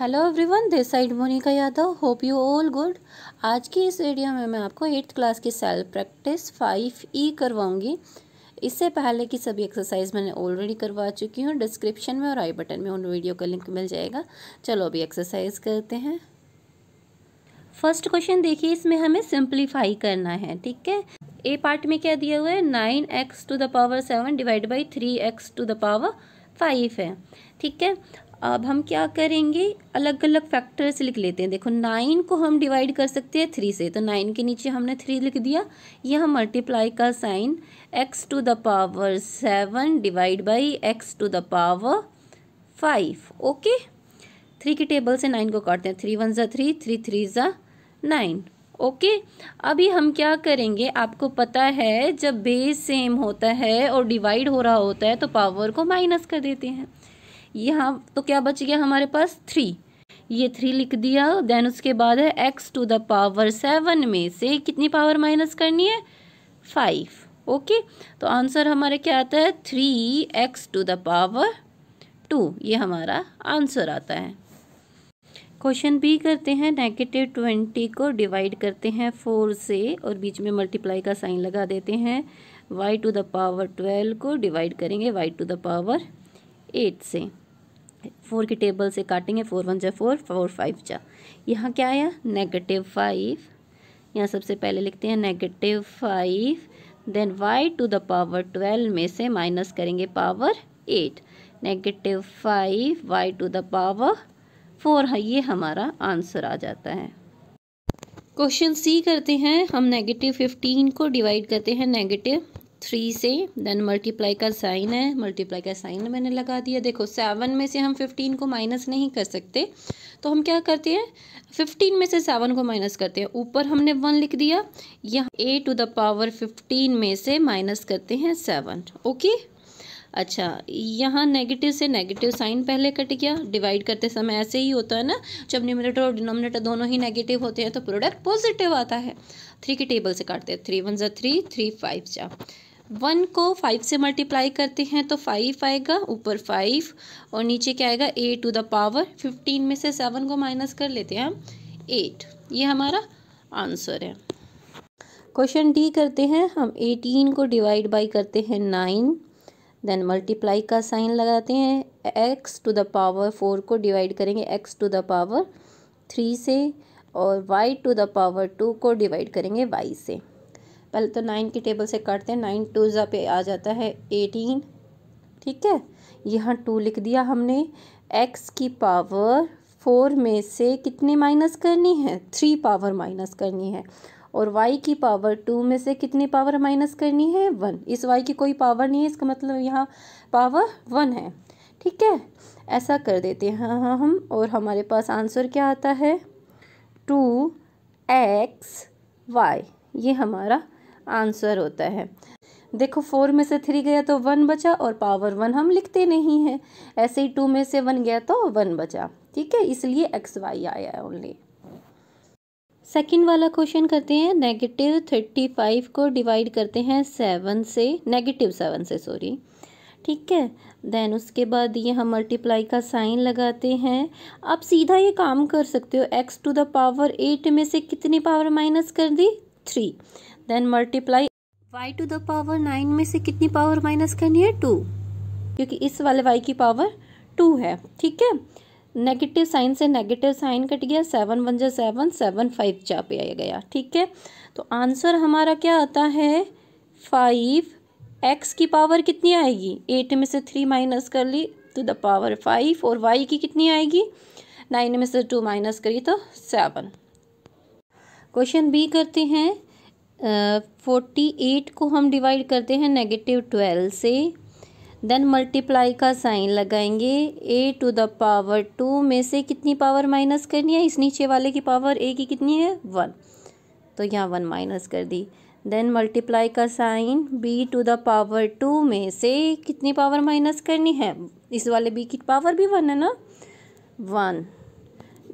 hello everyone this side Monika Yadav hope you all good आज की इस वीडियो में मैं आपको एट्थ क्लास की सेल्फ प्रैक्टिस फाइव ई करवाऊंगी इससे पहले की सभी एक्सरसाइज मैंने ऑलरेडी करवा चुकी हूँ डिस्क्रिप्शन में और आई बटन में उन वीडियो का लिंक मिल जाएगा चलो अभी एक्सरसाइज करते हैं फर्स्ट क्वेश्चन देखिए इसमें हमें सिंप्लीफाई करना है ठीक है ए पार्ट में क्या दिया हुआ है nine x to the power seven divide by three x to the power five है ठीक है अब हम क्या करेंगे अलग अलग फैक्टर्स लिख लेते हैं देखो नाइन को हम डिवाइड कर सकते हैं थ्री से तो नाइन के नीचे हमने थ्री लिख दिया यह मल्टीप्लाई का sign x to the power seven divide by x to the power five okay three के टेबल से नाइन को काटते हैं थ्री वन ज़ा थ्री थ्री थ्री ज़ा नाइन ओके अभी हम क्या करेंगे आपको पता है जब बेस सेम होता है और डिवाइड हो रहा होता है तो पावर को माइनस कर देते हैं यहाँ तो क्या बच गया हमारे पास थ्री ये थ्री लिख दिया देन उसके बाद है x to the power seven में से कितनी पावर माइनस करनी है फाइव ओके तो आंसर हमारे क्या आता है three x to the power two ये हमारा आंसर आता है क्वेश्चन बी करते हैं नेगेटिव ट्वेंटी को डिवाइड करते हैं फोर से और बीच में मल्टीप्लाई का साइन लगा देते हैं y to the power twelve को डिवाइड करेंगे y to the power eight से फोर के टेबल से काटेंगे फोर वन जा फोर फोर फाइव जा यहाँ क्या आया नेगेटिव फाइव यहाँ सबसे पहले लिखते हैं negative five then y to the power twelve में से माइनस करेंगे power eight negative five y to the power four है हाँ, ये हमारा आंसर आ जाता है क्वेश्चन सी करते हैं हम नेगेटिव फिफ्टीन को डिवाइड करते हैं नेगेटिव थ्री से देन मल्टीप्लाई का साइन है मल्टीप्लाई का साइन मैंने लगा दिया देखो सेवन में से हम फिफ्टीन को माइनस नहीं कर सकते तो हम क्या करते हैं फिफ्टीन में से सेवन को माइनस करते हैं ऊपर हमने वन लिख दिया यहाँ a to the power fifteen में से माइनस करते हैं सेवन ओके अच्छा यहाँ नेगेटिव से नेगेटिव साइन पहले कट गया डिवाइड करते समय ऐसे ही होता है ना जब न्यूमिनेटर और डिनोमिनेटर दोनों ही नेगेटिव होते हैं तो प्रोडक्ट पॉजिटिव आता है थ्री के टेबल से काटते हैं थ्री वन जो थ्री थ्री फाइव जा वन को फाइव से मल्टीप्लाई करते हैं तो फाइव आएगा ऊपर फाइव और नीचे क्या आएगा a to the power fifteen में से सेवन को माइनस कर लेते हैं हम एट ये हमारा आंसर है क्वेश्चन डी करते हैं हम एटीन को डिवाइड बाई करते हैं नाइन देन मल्टीप्लाई का साइन लगाते हैं x to the power four को डिवाइड करेंगे x to the power three से और y to the power two को डिवाइड करेंगे वाई से पहले तो नाइन की टेबल से काटते हैं नाइन टू ज़ा पे आ जाता है एटीन ठीक है यहाँ टू लिख दिया हमने एक्स की पावर फोर में से कितने माइनस करनी है थ्री पावर माइनस करनी है और y की पावर टू में से कितनी पावर माइनस करनी है वन इस y की कोई पावर नहीं है इसका मतलब यहाँ पावर वन है ठीक है ऐसा कर देते हैं हाँ हाँ हम और हमारे पास आंसर क्या आता है टू एक्स वाई ये हमारा आंसर होता है देखो फोर में से थ्री गया तो वन बचा और पावर वन हम लिखते नहीं हैं ऐसे ही टू में से वन गया तो वन बचा ठीक है इसलिए एक्स वाई आया है ओनली सेकेंड वाला क्वेश्चन करते हैं नेगेटिव थर्टी फाइव को डिवाइड करते हैं सेवन से नेगेटिव सेवन से सॉरी ठीक है देन उसके बाद ये हम मल्टीप्लाई का साइन लगाते हैं आप सीधा ये काम कर सकते हो x to the power eight में से कितनी पावर माइनस कर दी three then multiply y to the power nine में से कितनी पावर माइनस करनी है टू क्योंकि इस वाले वाई की पावर टू है ठीक है नेगेटिव साइन से नेगेटिव साइन कट गया सेवन वन जो सेवन सेवन फाइव जा पे आया गया ठीक है तो आंसर हमारा क्या आता है फाइव एक्स की पावर कितनी आएगी एट में से थ्री माइनस कर ली टू तो द पावर फाइव और वाई की कितनी आएगी नाइन में से टू माइनस करी तो सेवन क्वेश्चन बी करते हैं फोर्टी एट को हम डिवाइड करते हैं नेगेटिव ट्वेल्व से देन मल्टीप्लाई का साइन लगाएंगे a to the power two में से कितनी पावर माइनस करनी है इस नीचे वाले की पावर ए की कितनी है वन तो यहाँ वन माइनस कर दी देन मल्टीप्लाई का sign b to the power two में से कितनी पावर माइनस करनी है इस वाले बी की पावर भी वन है ना वन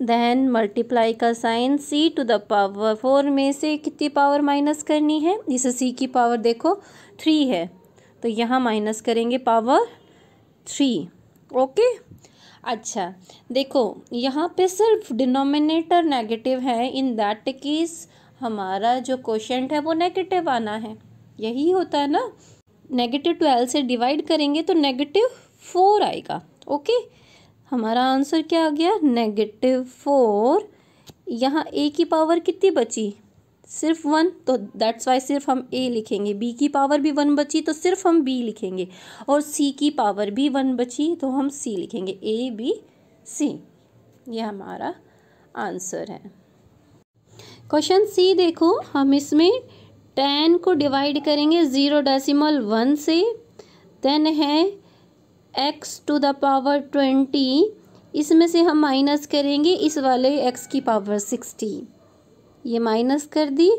देन मल्टीप्लाई का sign c to the power four में से कितनी पावर माइनस करनी है इस सी की पावर देखो थ्री है तो यहाँ माइनस करेंगे पावर थ्री ओके अच्छा देखो यहाँ पे सिर्फ डिनोमिनेटर नेगेटिव है इन दैट केस हमारा जो क्वेश्चन है वो नेगेटिव आना है यही होता है ना नेगेटिव ट्वेल्व से डिवाइड करेंगे तो नेगेटिव फोर आएगा ओके हमारा आंसर क्या आ गया नेगेटिव फोर यहाँ ए की पावर कितनी बची सिर्फ वन तो दैट्स वाई सिर्फ हम ए लिखेंगे बी की पावर भी वन बची तो सिर्फ हम बी लिखेंगे और सी की पावर भी वन बची तो हम सी लिखेंगे ए बी सी ये हमारा आंसर है क्वेश्चन सी देखो हम इसमें टेन को डिवाइड करेंगे ज़ीरो डेसिमल वन से देन है x to the power twenty इसमें से हम माइनस करेंगे इस वाले एक्स की पावर सिक्सटी ये माइनस कर दी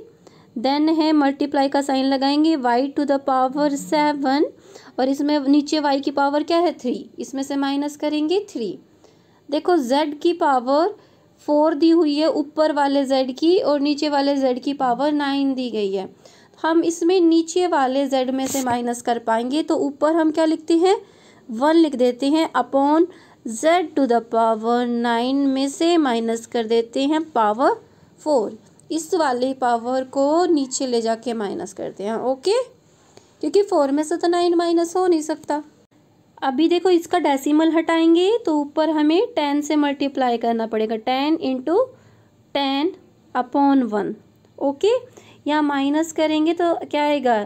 देन है मल्टीप्लाई का साइन लगाएंगे y to the power seven और इसमें नीचे वाई की पावर क्या है थ्री इसमें से माइनस करेंगे थ्री देखो जेड की पावर फोर दी हुई है ऊपर वाले जेड की और नीचे वाले जेड की पावर नाइन दी गई है हम इसमें नीचे वाले जेड में से माइनस कर पाएंगे तो ऊपर हम क्या लिखते हैं वन लिख देते हैं upon z to the power nine में से माइनस कर देते हैं पावर फोर इस वाले पावर को नीचे ले जाके माइनस करते हैं ओके क्योंकि फोर में से तो नाइन माइनस हो नहीं सकता अभी देखो इसका डेसिमल हटाएंगे तो ऊपर हमें टेन से मल्टीप्लाई करना पड़ेगा ten into ten upon one okay यहाँ माइनस करेंगे तो क्या आएगा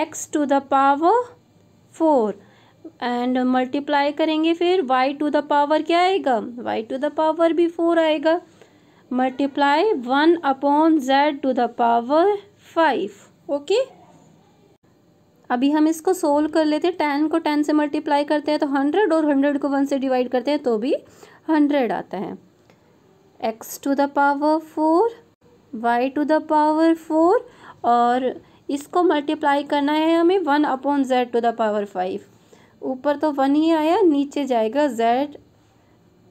x to the power four and multiply करेंगे फिर वाई टू द पावर क्या आएगा वाई टू द पावर भी फोर आएगा multiply one upon z to the power five okay अभी हम इसको सोल्व कर लेते हैं टेन को टेन से मल्टीप्लाई करते हैं तो हंड्रेड और हंड्रेड को वन से डिवाइड करते हैं तो भी हंड्रेड आता है x to the power four y to the power four और इसको मल्टीप्लाई करना है हमें one upon z to the power five ऊपर तो वन ही आया नीचे जाएगा z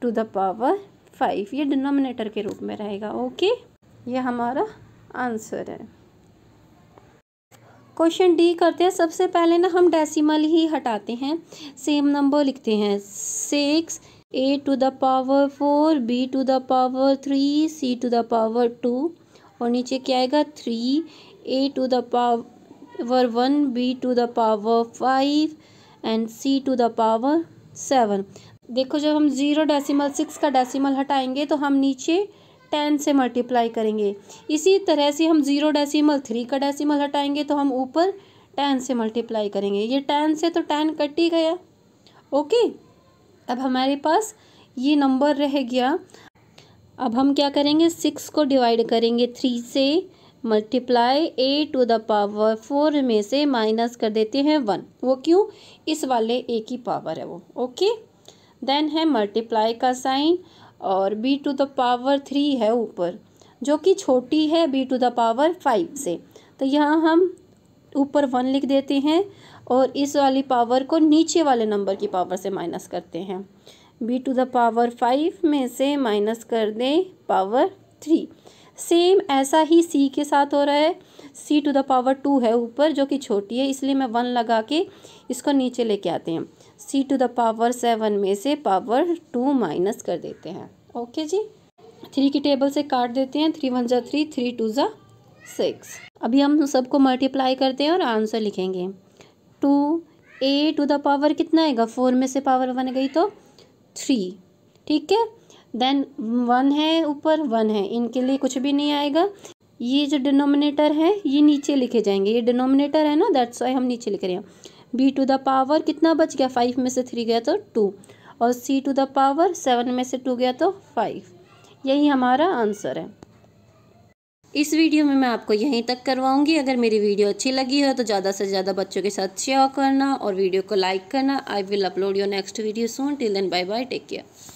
to the power five ये डिनोमिनेटर के रूप में रहेगा ओके ये हमारा आंसर है क्वेश्चन डी करते हैं सबसे पहले ना हम डेसिमल ही हटाते हैं सेम नंबर लिखते हैं six a to the power four b to the power three c to the power two और नीचे क्या आएगा three a to the power one b to the power five and c to the power seven देखो जब हम zero decimal six का decimal हटाएंगे तो हम नीचे टेन से मल्टीप्लाई करेंगे इसी तरह से हम ज़ीरो डेसिमल थ्री का डेसिमल हटाएंगे तो हम ऊपर टेन से मल्टीप्लाई करेंगे ये टेन से तो टेन कट ही गया ओके अब हमारे पास ये नंबर रह गया अब हम क्या करेंगे सिक्स को डिवाइड करेंगे थ्री से multiply a to the power four में से माइनस कर देते हैं वन वो क्यों इस वाले ए की पावर है वो ओके देन है मल्टीप्लाई का साइन और b to the power three है ऊपर जो कि छोटी है b to the power five से तो यहाँ हम ऊपर वन लिख देते हैं और इस वाली पावर को नीचे वाले नंबर की पावर से माइनस करते हैं b to the power five में से माइनस कर दें पावर थ्री सेम ऐसा ही सी के साथ हो रहा है c to the power two है ऊपर जो कि छोटी है इसलिए मैं वन लगा के इसको नीचे लेके आते हैं c to the power seven में से पावर टू माइनस कर देते हैं ओके जी थ्री की टेबल से काट देते हैं थ्री वन ज़ा थ्री थ्री टू ज़ा सिक्स अभी हम सबको मल्टीप्लाई करते हैं और आंसर लिखेंगे two a to the power कितना आएगा फोर में से पावर वन गई तो थ्री ठीक है देन वन है ऊपर वन है इनके लिए कुछ भी नहीं आएगा ये जो डिनोमिनेटर है ये नीचे लिखे जाएंगे ये डिनोमिनेटर है ना दैट्स वाई हम नीचे लिख रहे हैं बी टू द पावर कितना बच गया फाइव में से थ्री गया तो टू और c to the power seven में से टू गया तो फाइव यही हमारा आंसर है इस वीडियो में मैं आपको यहीं तक करवाऊंगी अगर मेरी वीडियो अच्छी लगी हो तो ज़्यादा से ज़्यादा बच्चों के साथ शेयर करना और वीडियो को लाइक करना I will upload your next video soon till then bye bye take care